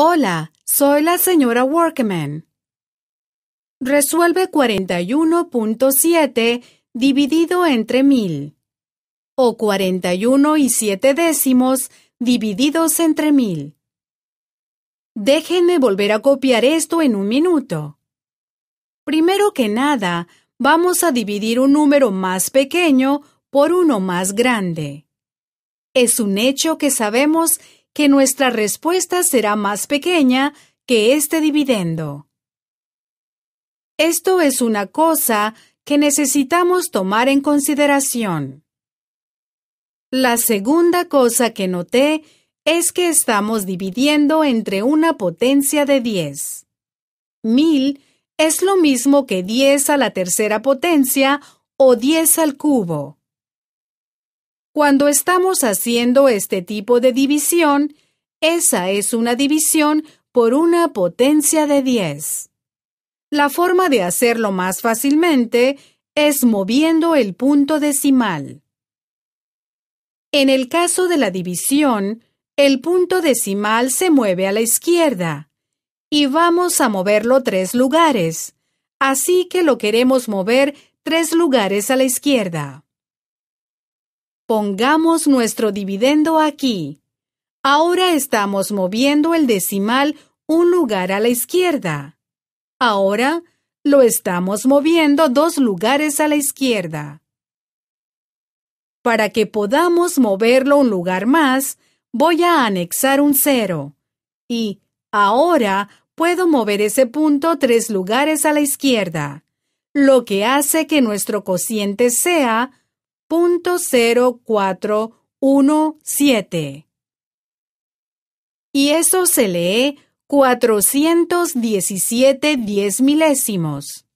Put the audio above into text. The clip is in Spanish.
Hola, soy la señora Workman. Resuelve 41.7 dividido entre 1000 o 41 y 7 décimos divididos entre 1000. Déjenme volver a copiar esto en un minuto. Primero que nada, vamos a dividir un número más pequeño por uno más grande. Es un hecho que sabemos que nuestra respuesta será más pequeña que este dividendo. Esto es una cosa que necesitamos tomar en consideración. La segunda cosa que noté es que estamos dividiendo entre una potencia de 10. 1000 es lo mismo que 10 a la tercera potencia o 10 al cubo. Cuando estamos haciendo este tipo de división, esa es una división por una potencia de 10. La forma de hacerlo más fácilmente es moviendo el punto decimal. En el caso de la división, el punto decimal se mueve a la izquierda y vamos a moverlo tres lugares, así que lo queremos mover tres lugares a la izquierda. Pongamos nuestro dividendo aquí. Ahora estamos moviendo el decimal un lugar a la izquierda. Ahora lo estamos moviendo dos lugares a la izquierda. Para que podamos moverlo un lugar más, voy a anexar un cero. Y ahora puedo mover ese punto tres lugares a la izquierda, lo que hace que nuestro cociente sea cero cuatro uno siete. Y eso se lee 417 diez milésimos.